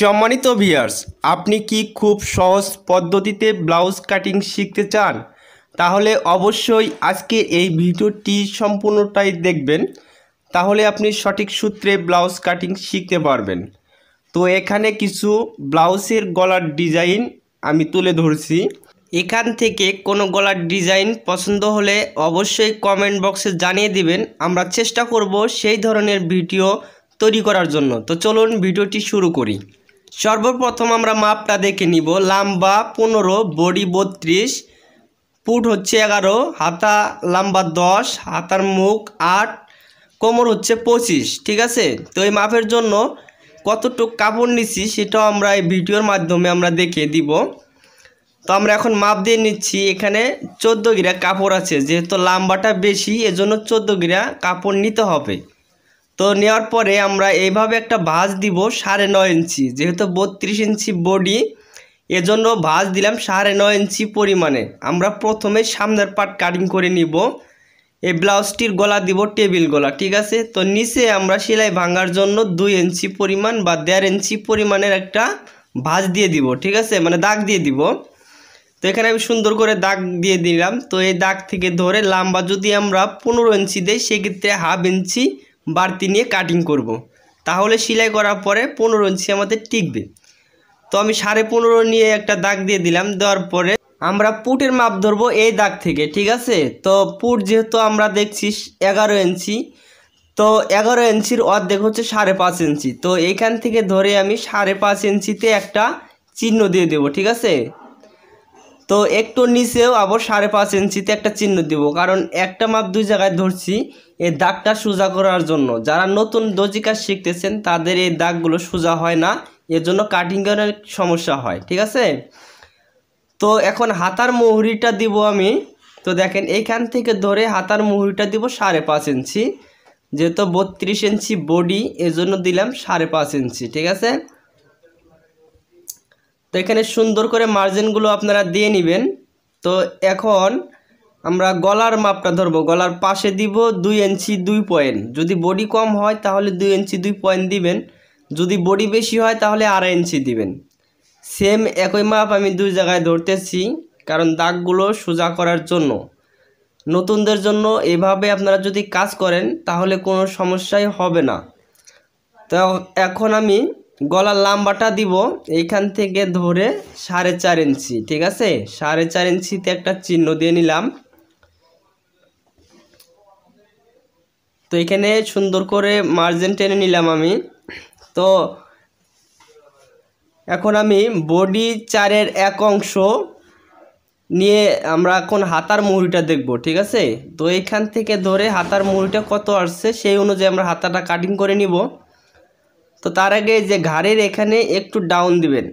সম্মানিত ভিয়ার্স আপনি কি খুব সহজ পদ্ধতিতে ব্লাউজ কাটিং শিখতে চান তাহলে অবশ্যই আজকে এই ভিডিওটি সম্পূর্ণটাই দেখবেন তাহলে আপনি সঠিক সূত্রে ব্লাউজ কাটিং শিখতে পারবেন তো এখানে কিছু ব্লাউজের গলার ডিজাইন আমি তুলে ধরছি এখান থেকে কোনো গলার ডিজাইন পছন্দ হলে অবশ্যই কমেন্ট বক্সে জানিয়ে দিবেন আমরা চেষ্টা করব সেই ধরনের ভিডিও তৈরি করার জন্য তো চলুন ভিডিওটি শুরু করি সর্বপ্রথম আমরা মাপটা দেখে নিব লাম্বা পনেরো বডি বত্রিশ পুট হচ্ছে এগারো হাতা লাম্বা দশ হাতার মুখ আট কোমর হচ্ছে পঁচিশ ঠিক আছে তো এই মাপের জন্য কতটুক কাপড় নিচ্ছি সেটাও আমরা এই ভিডিওর মাধ্যমে আমরা দেখিয়ে দিব তো আমরা এখন মাপ দিয়ে নিচ্ছি এখানে চোদ্দো গিরা কাপড় আছে যেহেতু লাম্বাটা বেশি এজন্য চোদ্দো গিরা কাপড় নিতে হবে তো নেওয়ার পরে আমরা এইভাবে একটা ভাঁজ দিব সাড়ে নয় ইঞ্চি যেহেতু বত্রিশ ইঞ্চি বডি এজন্য ভাঁজ দিলাম সাড়ে নয় ইঞ্চি পরিমাণে আমরা প্রথমে সামনের পার্ট কাটিং করে নিব এই ব্লাউজটির গলা দিব টেবিল গলা ঠিক আছে তো নিচে আমরা সেলাই ভাঙার জন্য দুই ইঞ্চি পরিমাণ বা দেড় ইঞ্চি পরিমাণের একটা ভাঁজ দিয়ে দিব ঠিক আছে মানে দাগ দিয়ে দিব তো এখানে আমি সুন্দর করে দাগ দিয়ে দিলাম তো এই দাগ থেকে ধরে লাম্বা যদি আমরা পনেরো ইঞ্চি দিই সেক্ষেত্রে হাফ ইঞ্চি বাড়তি নিয়ে কাটিং করব। তাহলে সেলাই করার পরে পনেরো ইঞ্চি আমাদের টিকবে তো আমি সাড়ে পনেরো নিয়ে একটা দাগ দিয়ে দিলাম দেওয়ার পরে আমরা পুটের মাপ ধরবো এই দাগ থেকে ঠিক আছে তো পুট যেহেতু আমরা দেখছি এগারো ইঞ্চি তো এগারো ইঞ্চির অর্ধেক হচ্ছে সাড়ে পাঁচ ইঞ্চি তো এখান থেকে ধরে আমি সাড়ে পাঁচ ইঞ্চিতে একটা চিহ্ন দিয়ে দেব ঠিক আছে তো একটু নিচেও আবার সাড়ে পাঁচ ইঞ্চিতে একটা চিহ্ন দেব কারণ একটা মাপ দুই জায়গায় ধরছি এই দাগটা সোজা করার জন্য যারা নতুন দর্জি কাজ শিখতেছেন তাদের এই দাগগুলো সোজা হয় না এর জন্য কাটিং করার সমস্যা হয় ঠিক আছে তো এখন হাতার মুহুরিটা দিব আমি তো দেখেন এইখান থেকে ধরে হাতার মুহুরিটা দিব সাড়ে পাঁচ ইঞ্চি যেহেতু বত্রিশ ইঞ্চি বডি এজন্য দিলাম সাড়ে পাঁচ ইঞ্চি ঠিক আছে তো এখানে সুন্দর করে মার্জিনগুলো আপনারা দিয়ে নেবেন তো এখন আমরা গলার মাপটা ধরবো গলার পাশে দিব দুই ইঞ্চি দুই পয়েন্ট যদি বডি কম হয় তাহলে দুই ইঞ্চি দুই পয়েন্ট দিবেন যদি বডি বেশি হয় তাহলে আড়াই ইঞ্চি দিবেন সেম একই মাপ আমি দুই জায়গায় ধরতেছি কারণ দাগগুলো সোজা করার জন্য নতুনদের জন্য এভাবে আপনারা যদি কাজ করেন তাহলে কোনো সমস্যাই হবে না তো এখন আমি গলার লাম্বাটা দিব এইখান থেকে ধরে সাড়ে চার ইঞ্চি ঠিক আছে সাড়ে চার ইঞ্চিতে একটা চিহ্ন দিয়ে নিলাম তো এখানে সুন্দর করে মার্জিন টেনে নিলাম আমি তো এখন আমি বডি চারের এক অংশ নিয়ে আমরা এখন হাতার মুহুরিটা দেখব ঠিক আছে তো এখান থেকে ধরে হাতার মুহুরিটা কত আসছে সেই অনুযায়ী আমরা হাতাটা কাটিং করে নিব তো তার আগে যে ঘাড়ের এখানে একটু ডাউন দিবেন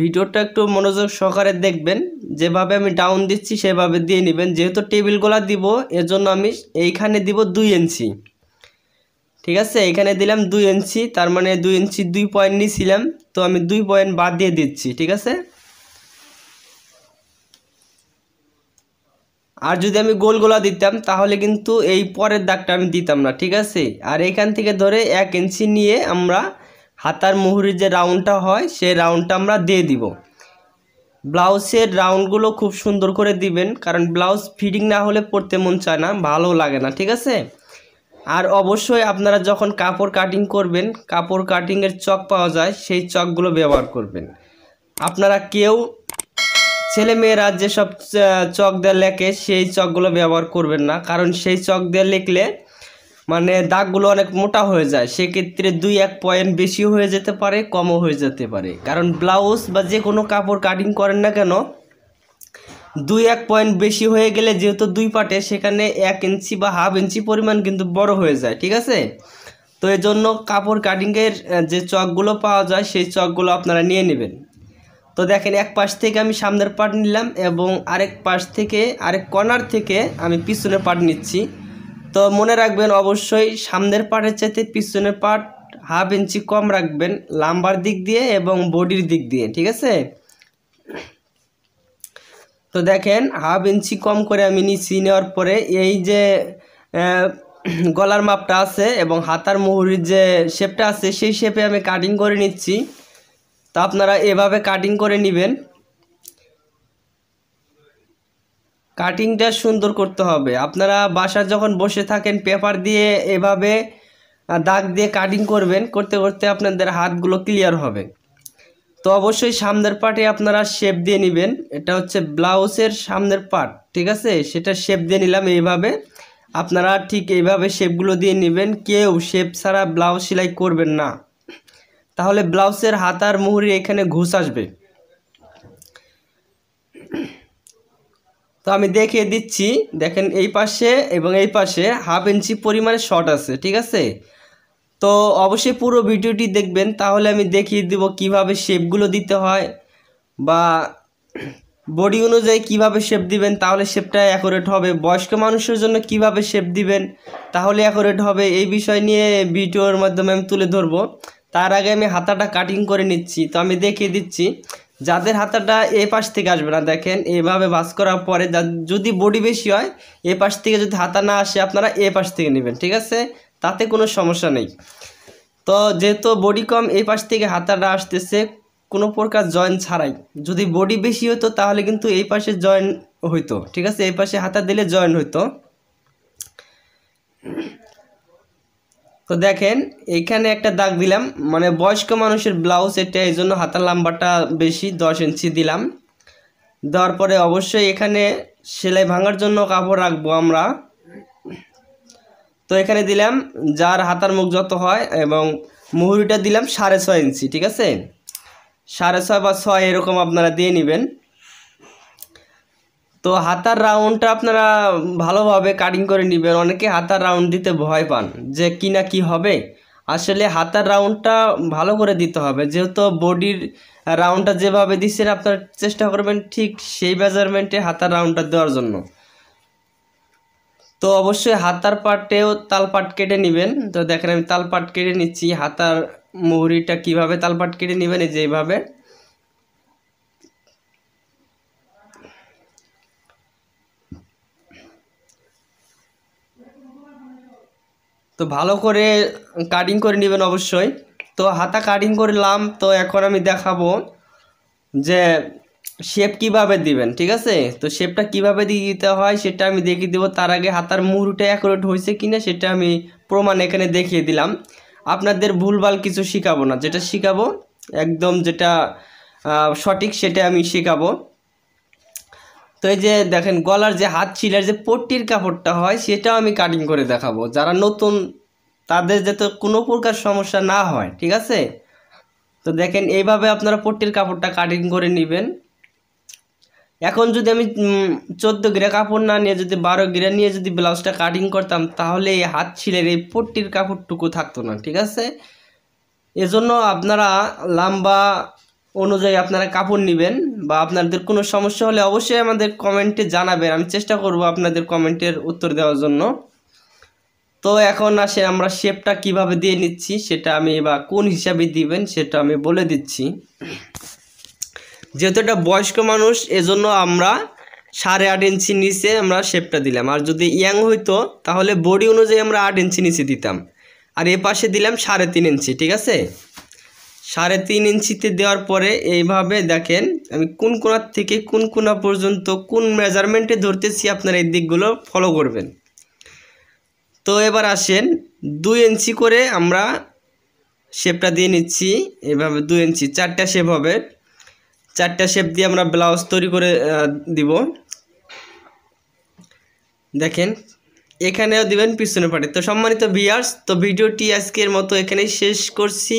ভিডিওটা একটু মনোযোগ সহকারে দেখবেন যেভাবে আমি ডাউন দিচ্ছি সেভাবে দিয়ে নেবেন যেহেতু টেবিলগুলা দিব এজন্য আমি এইখানে দিব দুই ইঞ্চি ঠিক আছে এখানে দিলাম দুই ইঞ্চি তার মানে দুই ইঞ্চি দুই পয়েন্ট নিয়েছিলাম তো আমি দুই পয়েন্ট বাদ দিয়ে দিচ্ছি ঠিক আছে আর যদি আমি গোল গোলা দিতাম তাহলে কিন্তু এই পরের দাগটা আমি দিতাম না ঠিক আছে আর এখান থেকে ধরে এক ইঞ্চি নিয়ে আমরা হাতার মুহুরির যে রাউন্ডটা হয় সেই রাউন্ডটা আমরা দিয়ে দিব ব্লাউজের রাউন্ডগুলো খুব সুন্দর করে দিবেন কারণ ব্লাউজ ফিটিং না হলে পরতে মন চায় না ভালো লাগে না ঠিক আছে আর অবশ্যই আপনারা যখন কাপড় কাটিং করবেন কাপড় কাটিংয়ের চক পাওয়া যায় সেই চকগুলো ব্যবহার করবেন আপনারা কেউ ছেলে মেয়েরা যেসব চক দিয়ে লেখে সেই চকগুলো ব্যবহার করবেন না কারণ সেই চক দিয়ে লিখলে মানে দাগগুলো অনেক মোটা হয়ে যায় সেক্ষেত্রে দুই এক পয়েন্ট বেশি হয়ে যেতে পারে কমও হয়ে যেতে পারে কারণ ব্লাউজ বা যে কোনো কাপড় কাটিং করেন না কেন দুই এক পয়েন্ট বেশি হয়ে গেলে যেহেতু দুই পাটে সেখানে এক ইঞ্চি বা হাফ ইঞ্চি পরিমাণ কিন্তু বড় হয়ে যায় ঠিক আছে তো এই জন্য কাপড় কাটিংয়ের যে চকগুলো পাওয়া যায় সেই চকগুলো আপনারা নিয়ে নেবেন তো দেখেন এক পাশ থেকে আমি সামনের পাট নিলাম এবং আরেক পাশ থেকে আরেক কর্নার থেকে আমি পিছনের পাট নিচ্ছি তো মনে রাখবেন অবশ্যই সামনের পাটের চাইতে পিছনের পাট হাফ ইঞ্চি কম রাখবেন লাম্বার দিক দিয়ে এবং বডির দিক দিয়ে ঠিক আছে তো দেখেন হাফ ইঞ্চি কম করে আমি নিচি নেওয়ার পরে এই যে গলার মাপটা আছে এবং হাতার মুহুরির যে শেপটা আছে সেই শেপে আমি কাটিং করে নিচ্ছি তা আপনারা এভাবে কাটিং করে নেবেন কাটিংটা সুন্দর করতে হবে আপনারা বাসা যখন বসে থাকেন পেপার দিয়ে এভাবে দাগ দিয়ে কাটিং করবেন করতে করতে আপনাদের হাতগুলো ক্লিয়ার হবে তো অবশ্যই সামনের পার্টে আপনারা শেপ দিয়ে নেবেন এটা হচ্ছে ব্লাউজের সামনের পার্ট ঠিক আছে সেটা শেপ দিয়ে নিলাম এইভাবে আপনারা ঠিক এইভাবে শেপগুলো দিয়ে নেবেন কেউ শেপ ছাড়া ব্লাউজ সেলাই করবেন না তাহলে ব্লাউজের হাতার মুহুরি এখানে ঘুষ আসবে তো আমি দেখিয়ে দিচ্ছি দেখেন এই পাশে এবং এই পাশে হাফ ইঞ্চি পরিমাণে শর্ট আছে ঠিক আছে তো অবশ্যই পুরো ভিডিওটি দেখবেন তাহলে আমি দেখিয়ে দেব কিভাবে শেপগুলো দিতে হয় বা বডি অনুযায়ী কিভাবে শেপ দিবেন তাহলে শেপটা অ্যাকোরেট হবে বয়স্ক মানুষের জন্য কিভাবে শেপ দিবেন তাহলে অ্যাকোরেট হবে এই বিষয় নিয়ে ভিডিওর মাধ্যমে আমি তুলে ধরবো তার আগে আমি হাতাটা কাটিং করে নিচ্ছি তো আমি দেখিয়ে দিচ্ছি যাদের হাতাটা এ পাশ থেকে আসবে না দেখেন এভাবে ভাস করার পরে যদি বডি বেশি হয় এ পাশ থেকে যদি হাতা না আসে আপনারা এ পাশ থেকে নেবেন ঠিক আছে তাতে কোনো সমস্যা নেই তো যেহেতু বডি কম এ পাশ থেকে হাতাটা আসতেছে কোনো প্রকার জয়েন্ট ছাড়াই যদি বডি বেশি হতো তাহলে কিন্তু এই পাশে জয়েন হইতো ঠিক আছে এই পাশে হাতা দিলে জয়েন হইতো তো দেখেন এখানে একটা দাগ দিলাম মানে বয়স্ক মানুষের ব্লাউজ এটা এই জন্য হাতার লাম্বারটা বেশি দশ ইঞ্চি দিলাম দেওয়ার পরে অবশ্যই এখানে সেলাই ভাঙার জন্য কাপড় রাখবো আমরা তো এখানে দিলাম যার হাতার মুখ যত হয় এবং মুহুরিটা দিলাম সাড়ে ছয় ইঞ্চি ঠিক আছে সাড়ে ছয় বা ছয় এরকম আপনারা দিয়ে নেবেন তো হাতার রাউন্ডটা আপনারা ভালোভাবে কাটিং করে নেবেন অনেকে হাতার রাউন্ড দিতে ভয় পান যে কি না কী হবে আসলে হাতার রাউন্ডটা ভালো করে দিতে হবে যেহেতু বডির রাউন্ডটা যেভাবে দিচ্ছেন আপনারা চেষ্টা করবেন ঠিক সেই মেজারমেন্টে হাতার রাউন্ডটা দেওয়ার জন্য তো অবশ্যই হাতার পাটেও তালপাট কেটে নেবেন তো দেখেন আমি তালপাট কেটে নিচ্ছি হাতার মুহুরিটা কিভাবে তালপাট কেটে নেবেন এই যেভাবে তো ভালো করে কাটিং করে নেবেন অবশ্যই তো হাতা কাটিং করলাম তো এখন আমি দেখাবো যে শেপ কিভাবে দিবেন ঠিক আছে তো শেপটা কিভাবে দিয়ে দিতে হয় সেটা আমি দেখিয়ে দেবো তার আগে হাতার মুহুরটা অ্যাকুরেট হয়েছে কিনা সেটা আমি প্রমাণ এখানে দেখিয়ে দিলাম আপনাদের ভুলভাল কিছু শেখাবো না যেটা শেখাবো একদম যেটা সঠিক সেটা আমি শেখাবো তো এই যে দেখেন গলার যে হাত ছিলের যে পট্টির কাপড়টা হয় সেটাও আমি কাটিং করে দেখাবো যারা নতুন তাদের যাতে কোনো প্রকার সমস্যা না হয় ঠিক আছে তো দেখেন এইভাবে আপনারা পট্টির কাপড়টা কাটিং করে নেবেন এখন যদি আমি চোদ্দো গ্রে কাপড় না নিয়ে যদি বারো গ্রে নিয়ে যদি ব্লাউজটা কাটিং করতাম তাহলে এই হাত ছিলের এই পট্টির কাপড়টুকু থাকতো না ঠিক আছে এজন্য আপনারা লম্বা অনুযায়ী আপনারা কাপড় নেবেন বা আপনাদের কোনো সমস্যা হলে অবশ্যই আমাদের কমেন্টে জানাবেন আমি চেষ্টা করব আপনাদের কমেন্টের উত্তর দেওয়ার জন্য তো এখন আসে আমরা শেপটা কিভাবে দিয়ে নিচ্ছি সেটা আমি বা কোন হিসাবে দিবেন সেটা আমি বলে দিচ্ছি যেহেতু এটা বয়স্ক মানুষ এজন্য আমরা সাড়ে আট ইঞ্চি নিচে আমরা শেপটা দিলাম আর যদি ইয়াং হইতো তাহলে বডি অনুযায়ী আমরা আট ইঞ্চি নিচে দিতাম আর এ পাশে দিলাম সাড়ে তিন ইঞ্চি ঠিক আছে সাড়ে তিন ইঞ্চিতে দেওয়ার পরে এইভাবে দেখেন আমি কোন কোনার থেকে কোন কোনা পর্যন্ত কোন মেজারমেন্টে ধরতেছি আপনারা এই দিকগুলো ফলো করবেন তো এবার আসেন দুই ইঞ্চি করে আমরা শেপটা দিয়ে নিচ্ছি এভাবে দুই ইঞ্চি চারটা শেপ হবে চারটা শেপ দিয়ে আমরা ব্লাউজ তৈরি করে দিব দেখেন এখানেও দিবেন পিছনে পাটে তো সম্মানিত ভিয়ার্স তো ভিডিওটি আজকের মতো এখানেই শেষ করছি